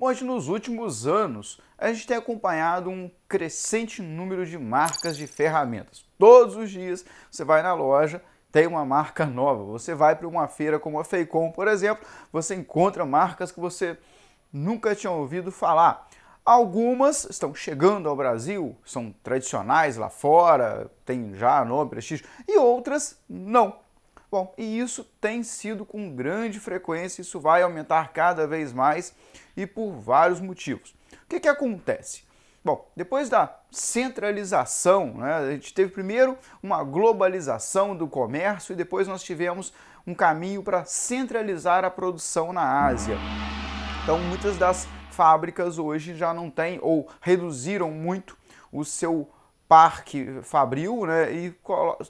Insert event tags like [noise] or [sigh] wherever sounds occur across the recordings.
onde nos últimos anos a gente tem acompanhado um crescente número de marcas de ferramentas. Todos os dias você vai na loja tem uma marca nova. Você vai para uma feira como a Feicom, por exemplo, você encontra marcas que você nunca tinha ouvido falar. Algumas estão chegando ao Brasil, são tradicionais lá fora, tem já nome, prestígio, e outras não. Bom, e isso tem sido com grande frequência, isso vai aumentar cada vez mais e por vários motivos. O que, que acontece? Bom, depois da centralização, né, a gente teve primeiro uma globalização do comércio e depois nós tivemos um caminho para centralizar a produção na Ásia. Então, muitas das fábricas hoje já não têm ou reduziram muito o seu parque fabril né, e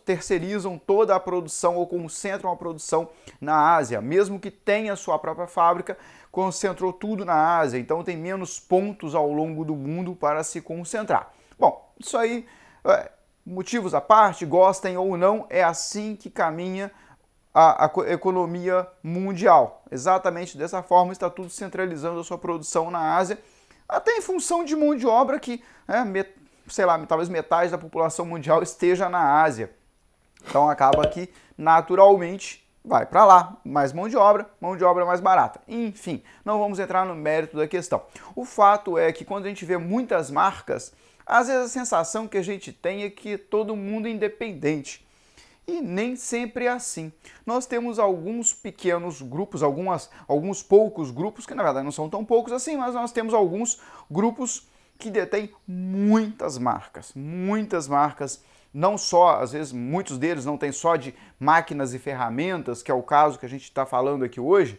terceirizam toda a produção ou concentram a produção na Ásia. Mesmo que tenha sua própria fábrica, concentrou tudo na Ásia, então tem menos pontos ao longo do mundo para se concentrar. Bom, isso aí, é, motivos à parte, gostem ou não, é assim que caminha a, a economia mundial. Exatamente dessa forma está tudo centralizando a sua produção na Ásia, até em função de mão de obra que né, sei lá, talvez metade da população mundial esteja na Ásia. Então acaba que naturalmente vai para lá, mais mão de obra, mão de obra mais barata. Enfim, não vamos entrar no mérito da questão. O fato é que quando a gente vê muitas marcas, às vezes a sensação que a gente tem é que todo mundo é independente. E nem sempre é assim. Nós temos alguns pequenos grupos, algumas, alguns poucos grupos, que na verdade não são tão poucos assim, mas nós temos alguns grupos que detém muitas marcas, muitas marcas, não só, às vezes, muitos deles não têm só de máquinas e ferramentas, que é o caso que a gente está falando aqui hoje,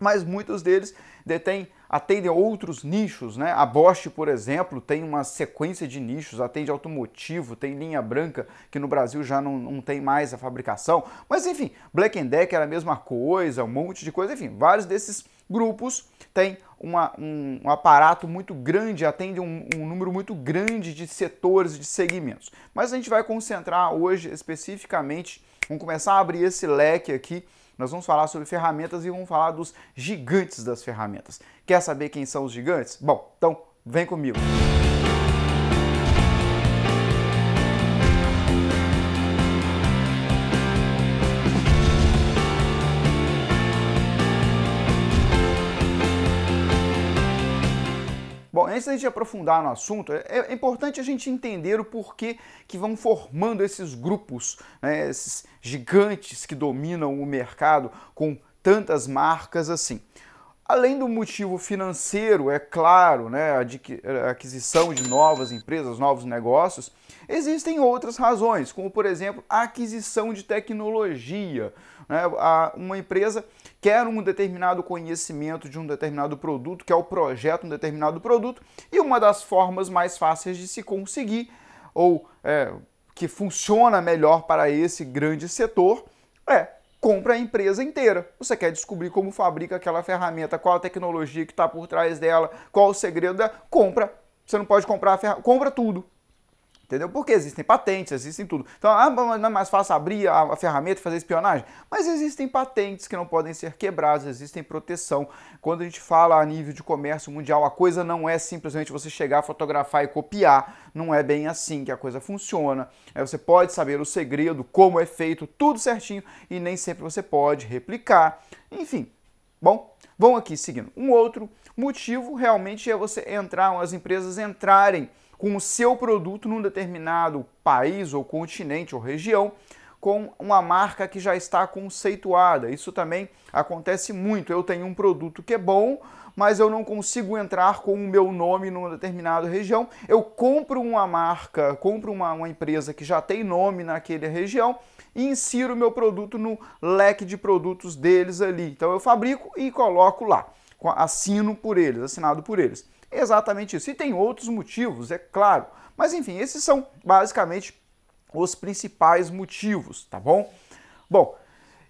mas muitos deles detêm, atendem a outros nichos, né? A Bosch, por exemplo, tem uma sequência de nichos, atende automotivo, tem linha branca, que no Brasil já não, não tem mais a fabricação, mas enfim, Black Decker era a mesma coisa, um monte de coisa, enfim, vários desses grupos têm uma, um, um, aparato muito grande, atende um, um, número muito grande de setores, de segmentos. Mas a gente vai concentrar hoje especificamente, vamos começar a abrir esse leque aqui. Nós vamos falar sobre ferramentas e vamos falar dos gigantes das ferramentas. Quer saber quem são os gigantes? Bom, então vem comigo. Música Antes da gente aprofundar no assunto, é, é, importante a gente entender o porquê que vão formando esses grupos, né, esses gigantes que dominam o mercado com tantas marcas assim. Além do motivo financeiro, é claro, né, a aquisição de novas empresas, novos negócios, existem outras razões, como por exemplo a aquisição de tecnologia. Né? Uma empresa quer um determinado conhecimento de um determinado produto, quer o projeto de um determinado produto, e uma das formas mais fáceis de se conseguir, ou é, que funciona melhor para esse grande setor, é compra a empresa inteira. Você quer descobrir como fabrica aquela ferramenta, qual a tecnologia que está por trás dela, qual o segredo da é compra. Você não pode comprar a ferramenta, compra tudo. Entendeu? Porque existem patentes, existem tudo. Então, ah, não é mais fácil abrir a, ferramenta e fazer espionagem? Mas existem patentes que não podem ser quebradas, existem proteção. Quando a gente fala a nível de comércio mundial, a coisa não é simplesmente você chegar, fotografar e copiar. Não é bem assim que a coisa funciona. É, você pode saber o segredo, como é feito, tudo certinho, e nem sempre você pode replicar. Enfim, bom, vamos aqui seguindo. Um outro motivo realmente é você entrar, as empresas entrarem com o seu produto num determinado país ou continente ou região com uma marca que já está conceituada. Isso também acontece muito. Eu tenho um produto que é bom, mas eu não consigo entrar com o meu nome numa determinada região. Eu compro uma marca, compro uma, uma empresa que já tem nome naquela região e insiro meu produto no leque de produtos deles ali. Então eu fabrico e coloco lá, assino por eles, assinado por eles. Exatamente isso. E tem outros motivos, é claro. Mas enfim, esses são basicamente os principais motivos, tá bom? Bom,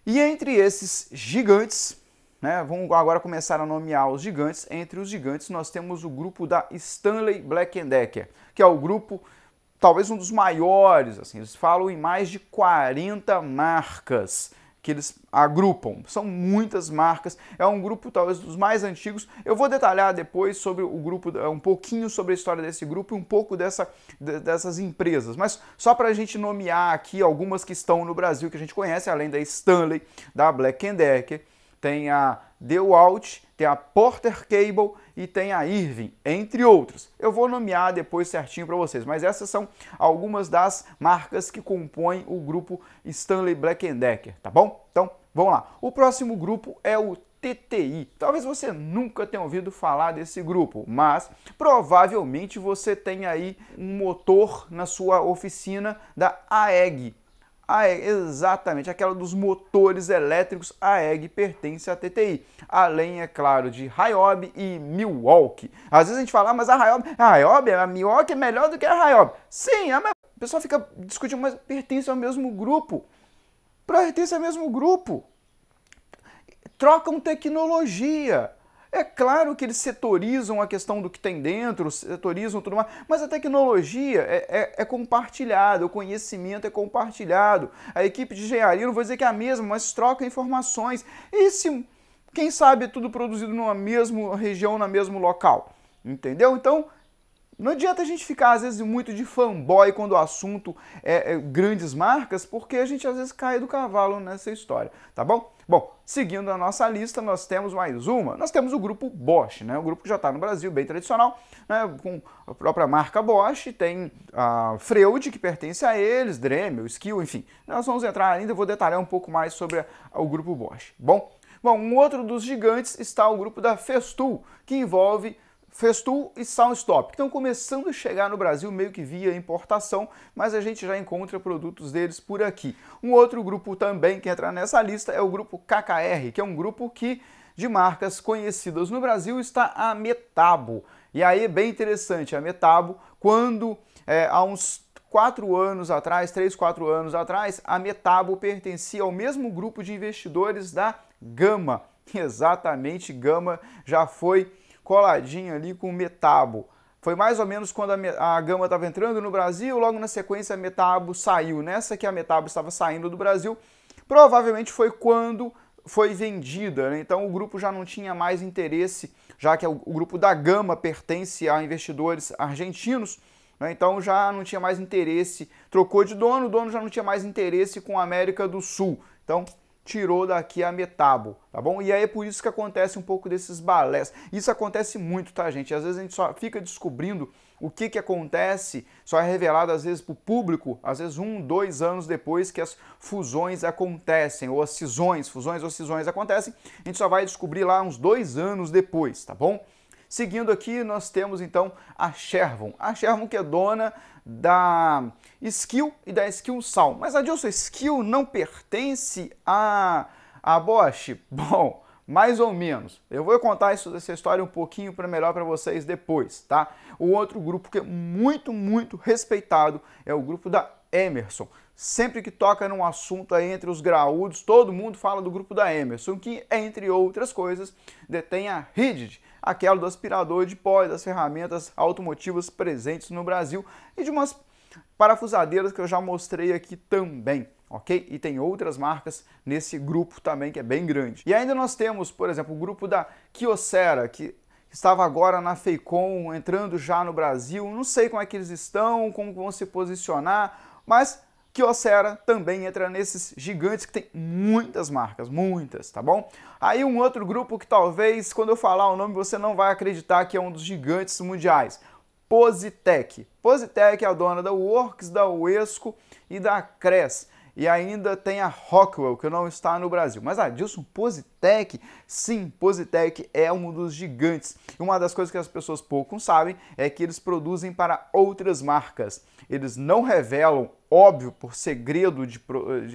e entre esses gigantes, né, vamos agora começar a nomear os gigantes. Entre os gigantes nós temos o grupo da Stanley Black Decker, que é o grupo talvez um dos maiores, assim, eles falam em mais de 40 marcas que eles agrupam. São muitas marcas, é um grupo talvez dos mais antigos. Eu vou detalhar depois sobre o grupo, é, um pouquinho sobre a história desse grupo e um pouco dessa, dessas empresas. Mas só para a gente nomear aqui algumas que estão no Brasil que a gente conhece, além da Stanley, da Black Decker, tem a Dewalt, tem a Porter Cable e tem a Irving, entre outros. Eu vou nomear depois certinho para vocês, mas essas são algumas das marcas que compõem o grupo Stanley Black Decker, tá bom? Então, vamos lá. O próximo grupo é o TTI. Talvez você nunca tenha ouvido falar desse grupo, mas provavelmente você tem aí um motor na sua oficina da AEG, a ah, EG, é, exatamente, aquela dos motores elétricos, a EG pertence à TTI. Além, é claro, de Ryobi e Milwaukee. Às vezes a gente fala, ah, mas a Ryobi, a Ryobi, a Milwaukee é melhor do que a Ryobi. Sim, a pessoa fica discutindo, mas pertence ao mesmo grupo. Pertence ao mesmo grupo. Trocam tecnologia. É claro que eles setorizam a questão do que tem dentro, setorizam tudo mais, mas a tecnologia é, é, é compartilhada, o conhecimento é compartilhado. A equipe de engenharia, não vou dizer que é a mesma, mas troca informações. E se, quem sabe, é tudo produzido numa mesma região, no mesmo local. Entendeu? Então, não adianta a gente ficar, às vezes, muito de fanboy quando o assunto é, é, grandes marcas, porque a gente às vezes cai do cavalo nessa história, tá bom? Bom, seguindo a nossa lista, nós temos mais uma. Nós temos o grupo Bosch, né? O grupo que já está no Brasil, bem tradicional, né? com a própria marca Bosch, tem a Freud, que pertence a eles, Dremel, Skill, enfim. Nós vamos entrar ainda, vou detalhar um pouco mais sobre a, o grupo Bosch. Bom, bom, um outro dos gigantes está o grupo da Festool, que envolve Festool e Soundstop, que estão começando a chegar no Brasil meio que via importação, mas a gente já encontra produtos deles por aqui. Um outro grupo também que entra nessa lista é o grupo KKR, que é um grupo que de marcas conhecidas no Brasil está a Metabo. E aí é bem interessante, a Metabo, quando é, há uns quatro anos atrás, três, quatro anos atrás, a Metabo pertencia ao mesmo grupo de investidores da Gama. [laughs] Exatamente, Gama já foi coladinho ali com o Metabo. Foi mais ou menos quando a, a Gama estava entrando no Brasil, logo na sequência a Metabo saiu. Nessa que a Metabo estava saindo do Brasil, provavelmente foi quando foi vendida. Né? Então o grupo já não tinha mais interesse, já que o, grupo da Gama pertence a investidores argentinos. Né? Então já não tinha mais interesse, trocou de dono, o dono já não tinha mais interesse com a América do Sul. Então tirou daqui a metabo, tá bom? E aí é por isso que acontece um pouco desses balés. Isso acontece muito, tá, gente? Às vezes a gente só fica descobrindo o que, que acontece, só é revelado às vezes para o público, às vezes um, dois anos depois que as fusões acontecem, ou as cisões, fusões ou cisões acontecem, a gente só vai descobrir lá uns dois anos depois, tá bom? Seguindo aqui, nós temos então a Shervon. A Shervon que é dona da skill e da skill sal. Mas Adilson, skill não pertence a, a Bosch? [laughs] Bom, mais ou menos. Eu vou contar isso, essa história um pouquinho para melhor para vocês depois, tá? O outro grupo que é muito, muito respeitado é o grupo da Emerson. Sempre que toca num assunto aí entre os graúdos, todo mundo fala do grupo da Emerson, que, entre outras coisas, detém a RIDID, aquela do aspirador de pó e das ferramentas automotivas presentes no Brasil e de umas parafusadeiras que eu já mostrei aqui também. Ok? E tem outras marcas nesse grupo também que é bem grande. E ainda nós temos, por exemplo, o grupo da Kyocera, que estava agora na Feicom, entrando já no Brasil. Não sei como é que eles estão, como vão se posicionar, mas Kyocera também entra nesses gigantes que tem muitas marcas, muitas, tá bom? Aí um outro grupo que talvez, quando eu falar o nome, você não vai acreditar que é um dos gigantes mundiais. Positec. Positec é a dona da Works, da Uesco e da Cres. E ainda tem a Rockwell, que não está no Brasil. Mas a ah, Dilson Positec Positec. Sim, Positec é um dos gigantes. Uma das coisas que as pessoas pouco sabem é que eles produzem para outras marcas. Eles não revelam óbvio, por segredo de,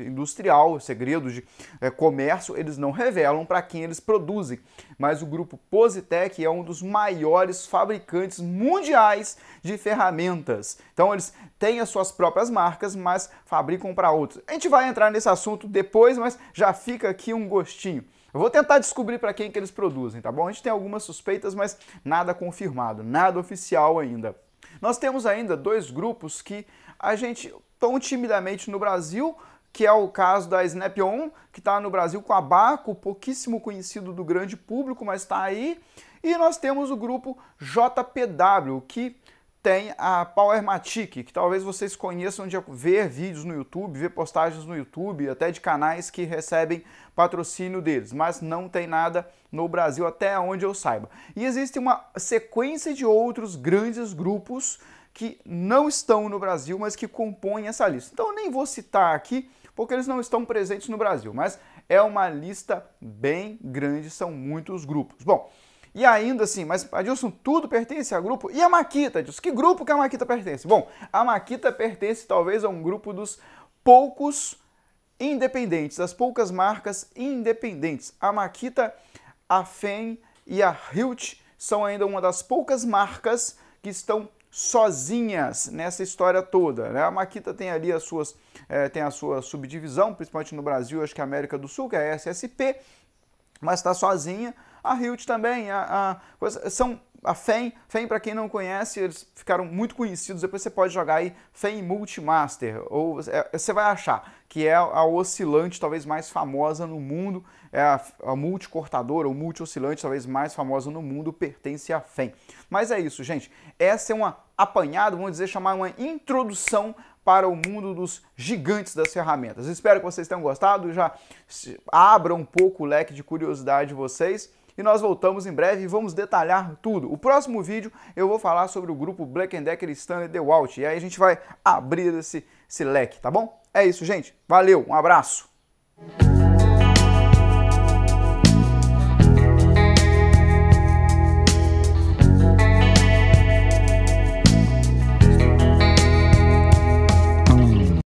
industrial, segredo de é, comércio, eles não revelam para quem eles produzem. Mas o grupo Positec é um dos maiores fabricantes mundiais de ferramentas. Então eles têm as suas próprias marcas, mas fabricam para outros. A gente vai entrar nesse assunto depois, mas já fica aqui um gostinho. Eu vou tentar descobrir para quem que eles produzem, tá bom? A gente tem algumas suspeitas, mas nada confirmado, nada oficial ainda. Nós temos ainda dois grupos que a gente tão timidamente no Brasil, que é o caso da Snap On, que está no Brasil com a Baco, pouquíssimo conhecido do grande público, mas está aí. E nós temos o grupo JPW, que tem a Powermatic, que talvez vocês conheçam de ver vídeos no YouTube, ver postagens no YouTube, até de canais que recebem patrocínio deles, mas não tem nada no Brasil até onde eu saiba. E existe uma sequência de outros grandes grupos que não estão no Brasil, mas que compõem essa lista. Então eu nem vou citar aqui, porque eles não estão presentes no Brasil, mas é uma lista bem grande, são muitos grupos. Bom, e ainda assim, mas Adilson, tudo pertence a grupo? E a Maquita, Adilson? Que grupo que a Maquita pertence? Bom, a Maquita pertence talvez a um grupo dos poucos independentes, das poucas marcas independentes. A Maquita, a FEM e a Hilt são ainda uma das poucas marcas que estão sozinhas nessa história toda. Né? A Maquita tem ali as suas, é, tem a sua subdivisão, principalmente no Brasil, acho que a América do Sul, que é a SSP, mas está sozinha. A Hilt também, a, a, são a FEM, FEM para quem não conhece, eles ficaram muito conhecidos, depois você pode jogar aí FEM Multimaster, ou é, você vai achar que é a oscilante talvez mais famosa no mundo, é a, a multicortadora ou multioscilante talvez mais famosa no mundo, pertence à FEM. Mas é isso, gente, essa é uma apanhada, vamos dizer, chamar uma introdução para o mundo dos gigantes das ferramentas. Espero que vocês tenham gostado, já abra um pouco o leque de curiosidade de vocês e nós voltamos em breve e vamos detalhar tudo. O próximo vídeo eu vou falar sobre o grupo Black Decker Stanley DeWalt e aí a gente vai abrir esse, esse leque, tá bom? É isso, gente. Valeu, um abraço!